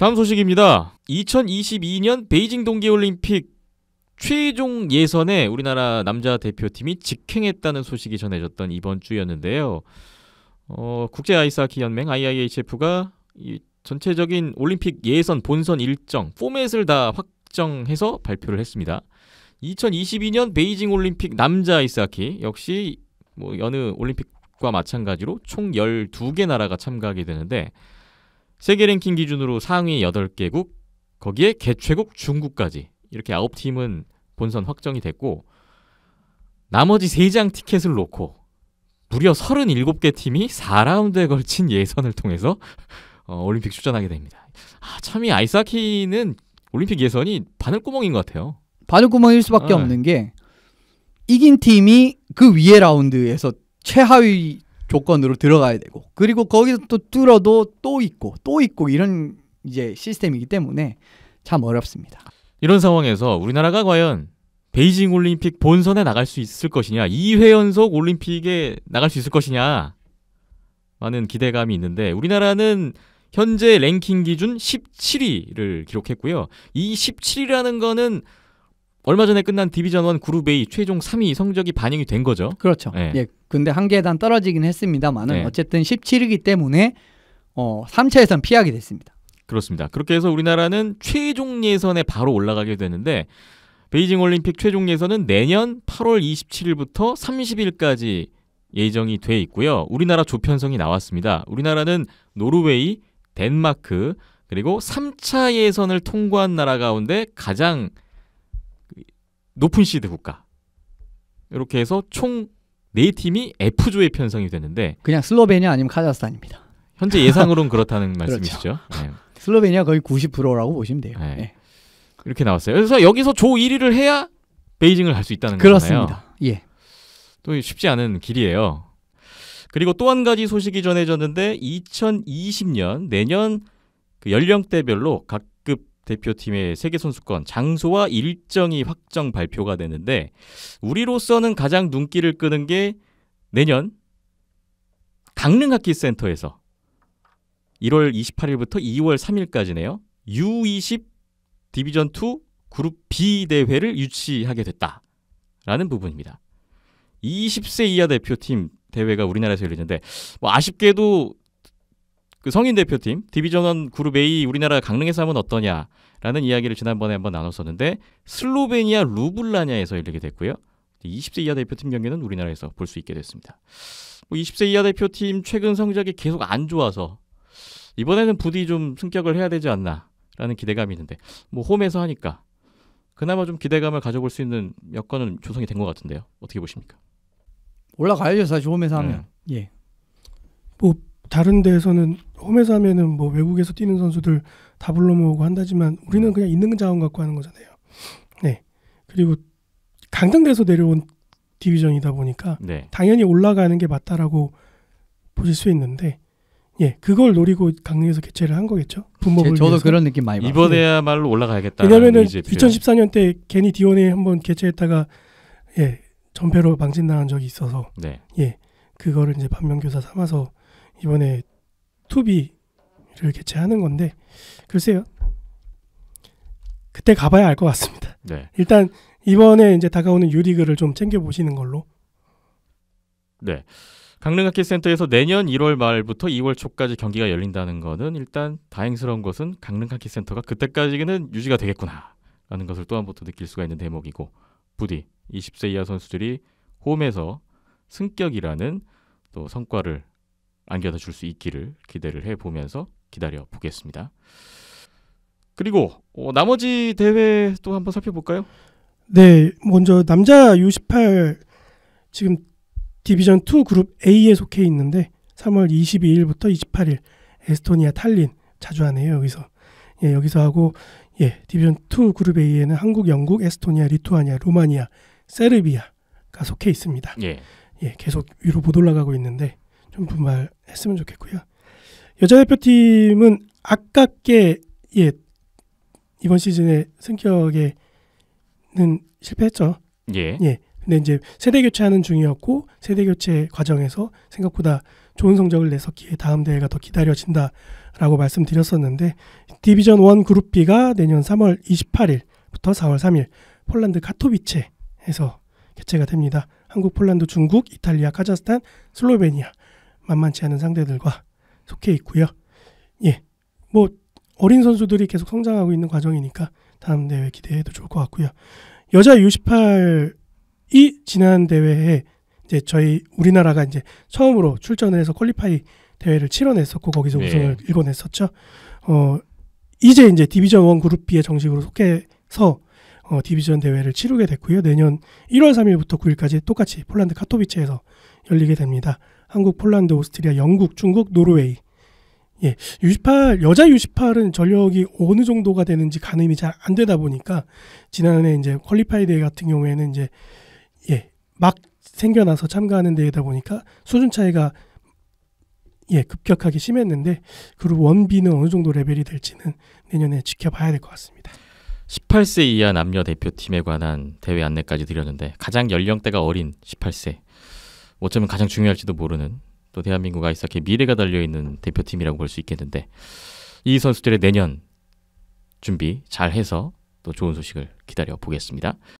다음 소식입니다. 2022년 베이징 동계올림픽 최종 예선에 우리나라 남자 대표팀이 직행했다는 소식이 전해졌던 이번 주였는데요. 어, 국제 아이스하키 연맹 IIHF가 이 전체적인 올림픽 예선 본선 일정 포맷을 다 확정해서 발표를 했습니다. 2022년 베이징 올림픽 남자 아이스하키 역시 뭐 여느 올림픽과 마찬가지로 총 12개 나라가 참가하게 되는데 세계 랭킹 기준으로 상위 8개국, 거기에 개최국 중국까지 이렇게 9팀은 본선 확정이 됐고 나머지 3장 티켓을 놓고 무려 37개 팀이 4라운드에 걸친 예선을 통해서 어, 올림픽 출전하게 됩니다. 아, 참이 아이스하키는 올림픽 예선이 바늘구멍인 것 같아요. 바늘구멍일 수밖에 아. 없는 게 이긴 팀이 그 위에 라운드에서 최하위 조건으로 들어가야 되고 그리고 거기서 또 뚫어도 또 있고 또 있고 이런 이제 시스템이기 때문에 참 어렵습니다. 이런 상황에서 우리나라가 과연 베이징 올림픽 본선에 나갈 수 있을 것이냐, 2회 연속 올림픽에 나갈 수 있을 것이냐 많은 기대감이 있는데 우리나라는 현재 랭킹 기준 17위를 기록했고요. 이 17위라는 거는 얼마 전에 끝난 디비전 원 그룹 A 최종 3위 성적이 반영이 된 거죠. 그렇죠. 예. 예. 근데 한 계단 떨어지긴 했습니다만은 예. 어쨌든 17위기 때문에 어 3차에선 피하게 됐습니다. 그렇습니다. 그렇게 해서 우리나라는 최종 예선에 바로 올라가게 되는데 베이징 올림픽 최종 예선은 내년 8월 27일부터 30일까지 예정이 돼 있고요. 우리나라 조편성이 나왔습니다. 우리나라는 노르웨이, 덴마크 그리고 3차 예선을 통과한 나라 가운데 가장 높은 시드 국가 이렇게 해서 총 네 팀이 f 조의 편성이 되는데 그냥 슬로베니아 아니면 카자흐스탄입니다. 현재 예상으론 그렇다는 말씀이시죠? 그렇죠. 네. 슬로베니아 거의 90%라고 보시면 돼요. 네. 네. 이렇게 나왔어요. 그래서 여기서 조 1위를 해야 베이징을 갈 수 있다는 그렇습니다. 거잖아요. 그렇습니다. 예. 또 쉽지 않은 길이에요. 그리고 또 한 가지 소식이 전해졌는데 2020년 내년 그 연령대별로 각 대표팀의 세계 선수권 장소와 일정이 확정 발표가 되는데 우리로서는 가장 눈길을 끄는 게 내년 강릉 하키 센터에서 1월 28일부터 2월 3일까지네요. U20 디비전 2 그룹 B 대회를 유치하게 됐다라는 부분입니다. 20세 이하 대표팀 대회가 우리나라에서 열리는데 뭐 아쉽게도 그 성인 대표팀 디비전원 그룹 A 우리나라 강릉에서 하면 어떠냐라는 이야기를 지난번에 한번 나눴었는데 슬로베니아 루블라냐에서 열리게 됐고요. 20세 이하 대표팀 경기는 우리나라에서 볼 수 있게 됐습니다. 뭐 20세 이하 대표팀 최근 성적이 계속 안 좋아서 이번에는 부디 좀 승격을 해야 되지 않나라는 기대감이 있는데 뭐 홈에서 하니까 그나마 좀 기대감을 가져볼 수 있는 여건은 조성이 된 것 같은데요. 어떻게 보십니까? 올라가야죠 사실 홈에서 하면. 네. 예. 뭐 다른 데에서는 홈에서 하면은 뭐 외국에서 뛰는 선수들 다 불러모으고 한다지만 우리는 그냥 있는 자원 갖고 하는 거잖아요. 네. 그리고 강등돼서 내려온 디비전이다 보니까 네. 당연히 올라가는 게 맞다라고 보실 수 있는데 예 그걸 노리고 강릉에서 개최를 한 거겠죠 분모를 저도 위해서. 그런 느낌 많이 이번에야말로 올라가야겠다 왜냐면은 2014년 때 괜히 디온에 한번 개최했다가 예 전패로 방진당한 적이 있어서 네. 예 그거를 이제 반면교사 삼아서 이번에 투비를 개최하는 건데 글쎄요. 그때 가봐야 알 것 같습니다. 네. 일단 이번에 이제 다가오는 유리그를 좀 챙겨 보시는 걸로. 네. 강릉하키센터에서 내년 1월 말부터 2월 초까지 경기가 열린다는 것은 일단 다행스러운 것은 강릉하키센터가 그때까지는 유지가 되겠구나라는 것을 또한번더 느낄 수가 있는 대목이고 부디 20세 이하 선수들이 홈에서 승격이라는 또 성과를 안겨다 줄 수 있기를 기대를 해 보면서 기다려 보겠습니다. 그리고 어, 나머지 대회 또 한번 살펴볼까요? 네, 먼저 남자 U18 지금 디비전 2 그룹 A에 속해 있는데 3월 22일부터 28일 에스토니아 탈린 자주 하네요 여기서 예 여기서 하고 예 디비전 2 그룹 A에는 한국, 영국, 에스토니아, 리투아니아, 루마니아, 세르비아가 속해 있습니다. 예, 예 계속 위로 못 올라가고 있는데 좀 분발했으면 좋겠고요. 여자 대표팀은 아깝게 예 이번 시즌에 승격에는 실패했죠. 예. 예. 근데 이제 세대 교체하는 중이었고 세대 교체 과정에서 생각보다 좋은 성적을 내서기에 다음 대회가 더 기다려진다라고 말씀드렸었는데 디비전 원 그룹 B가 내년 3월 28일부터 4월 3일 폴란드 카토비체에서 개최가 됩니다. 한국, 폴란드, 중국, 이탈리아, 카자흐스탄, 슬로베니아 만만치 않은 상대들과 속해 있고요. 예, 뭐 어린 선수들이 계속 성장하고 있는 과정이니까 다음 대회 기대해도 좋을 것 같고요. 여자 U18이 지난 대회에 이제 저희 우리나라가 이제 처음으로 출전을 해서 퀄리파이 대회를 치러냈었고 거기서 네. 우승을 일궈냈었죠. 어 이제 이제 디비전 원 그룹 B에 정식으로 속해서 어, 디비전 대회를 치르게 됐고요. 내년 1월 3일부터 9일까지 똑같이 폴란드 카토비체에서 열리게 됩니다. 한국, 폴란드, 오스트리아, 영국, 중국, 노르웨이. 예, U18 여자 U18은 전력이 어느 정도가 되는지 가늠이 잘 안 되다 보니까 지난해 이제 퀄리파이 대회 같은 경우에는 이제 예, 막 생겨나서 참가하는 대회다 보니까 수준 차이가 예, 급격하게 심했는데 그룹 원비는 어느 정도 레벨이 될지는 내년에 지켜봐야 될 것 같습니다. 18세 이하 남녀 대표팀에 관한 대회 안내까지 드렸는데 가장 연령대가 어린 18세 어쩌면 가장 중요할지도 모르는 또 대한민국 아이스하키 미래가 달려있는 대표팀이라고 볼 수 있겠는데 이 선수들의 내년 준비 잘해서 또 좋은 소식을 기다려 보겠습니다.